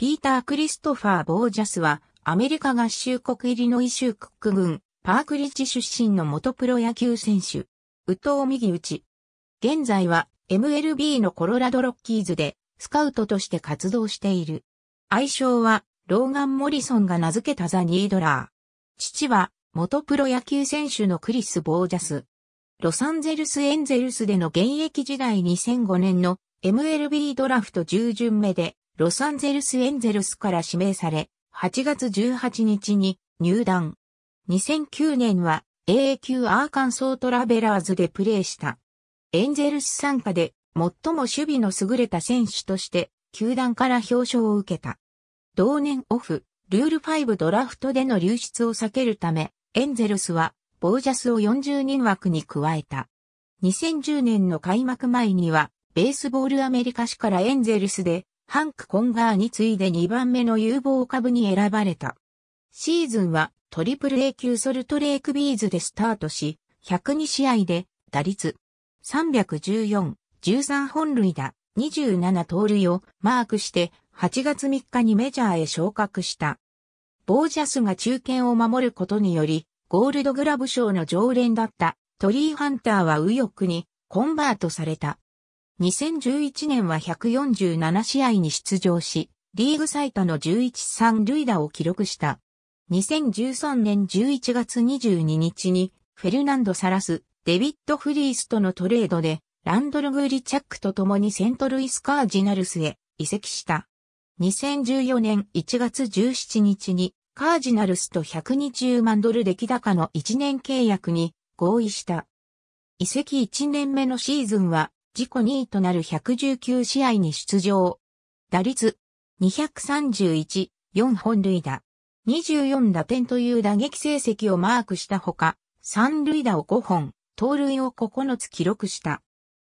ピーター・クリストファー・ボージャスは、アメリカ合衆国イリノイ州クック郡、パークリッジ出身の元プロ野球選手。宇藤右打ち。現在は、MLB のコロラドロッキーズで、スカウトとして活動している。愛称は、ローガン・モリソンが名付けたザ・ニードラー。父は、元プロ野球選手のクリス・ボージャス。ロサンゼルス・エンゼルスでの現役時代2005年の MLB ドラフト10巡目でロサンゼルスエンゼルスから指名され、8月18日に入団。2009年は AA 級アーカンソートラベラーズでプレーした。エンゼルス参加で最も守備の優れた選手として球団から表彰を受けた。同年オフ、ルール5ドラフトでの流出を避けるため、エンゼルスはボージャスを40人枠に加えた。2010年の開幕前には、ベースボールアメリカ史からエンゼルスでハンク・コンガーに次いで2番目の有望株に選ばれた。シーズンはトリプル A 級ソルトレイクビーズでスタートし、102試合で打率314、13本塁打、27盗塁をマークして8月3日にメジャーへ昇格した。ボージャスが中堅を守ることにより、ゴールドグラブ賞の常連だったトリーハンターは右翼にコンバートされた。2011年は147試合に出場し、リーグ最多の11三塁打を記録した。2013年11月22日に、フェルナンド・サラス、デビッド・フリースとのトレードで、ランドル・グーリチャックと共にセントルイス・カージナルスへ移籍した。2014年1月17日に、カージナルスと120万ドル出来高の1年契約に合意した。移籍1年目のシーズンは自己2位となる119試合に出場。打率231、4本塁打、24打点という打撃成績をマークしたほか、3塁打を5本、盗塁を9つ記録した。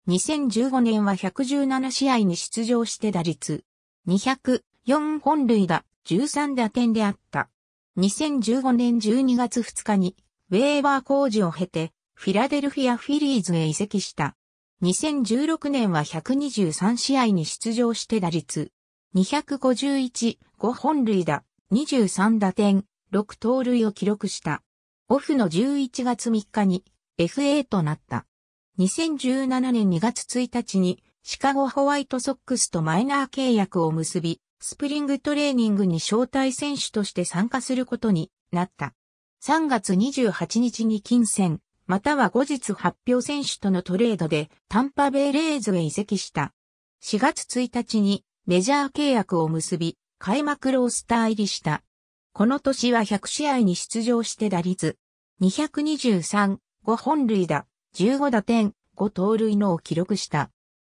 2015年は117試合に出場して打率204本塁打、13打点であった。2015年12月2日にウェーバー工事を経てフィラデルフィア・フィリーズへ移籍した。2016年は123試合に出場して打率、251、5本塁打、23打点、6盗塁を記録した。オフの11月3日に FA となった。2017年2月1日にシカゴホワイトソックスとマイナー契約を結び、スプリングトレーニングに招待選手として参加することになった。3月28日に金銭または後日発表選手とのトレードでタンパベイレーズへ移籍した。4月1日にメジャー契約を結び、開幕ロースター入りした。この年は100試合に出場して打率223、5本塁打、15打点、5盗塁のを記録した。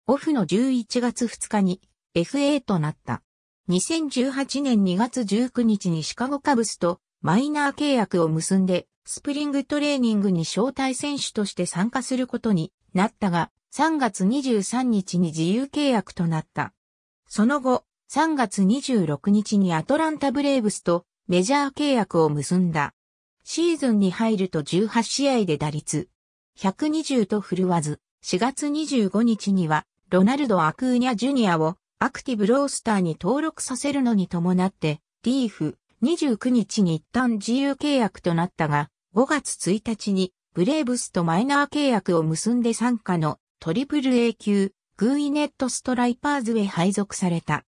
オフの11月2日に FA となった。2018年2月19日にシカゴカブスとマイナー契約を結んでスプリングトレーニングに招待選手として参加することになったが、3月23日に自由契約となった。その後、3月26日にアトランタブレーブスとメジャー契約を結んだ。シーズンに入ると18試合で打率120と振るわず、4月25日にはロナルド・アクーニャ・ジュニアをアクティブロースターに登録させるのに伴って、リーフ29日に一旦自由契約となったが、5月1日にブレーブスとマイナー契約を結んで参加のトリプル A 級グーイネットストライパーズへ配属された。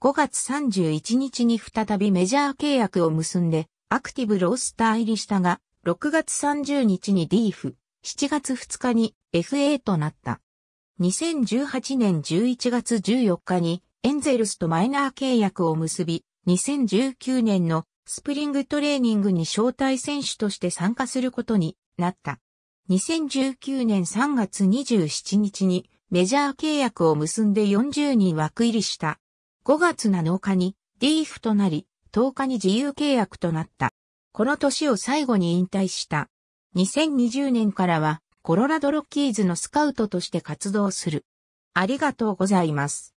5月31日に再びメジャー契約を結んでアクティブロースター入りしたが、6月30日にーフ、7月2日に FA となった。2018年11月14日にエンゼルスとマイナー契約を結び、2019年のスプリングトレーニングに招待選手として参加することになった。2019年3月27日にメジャー契約を結んで40人枠入りした。5月7日にーフとなり、10日に自由契約となった。この年を最後に引退した。2020年からはコロラドロッキーズのスカウトとして活動する。ありがとうございます。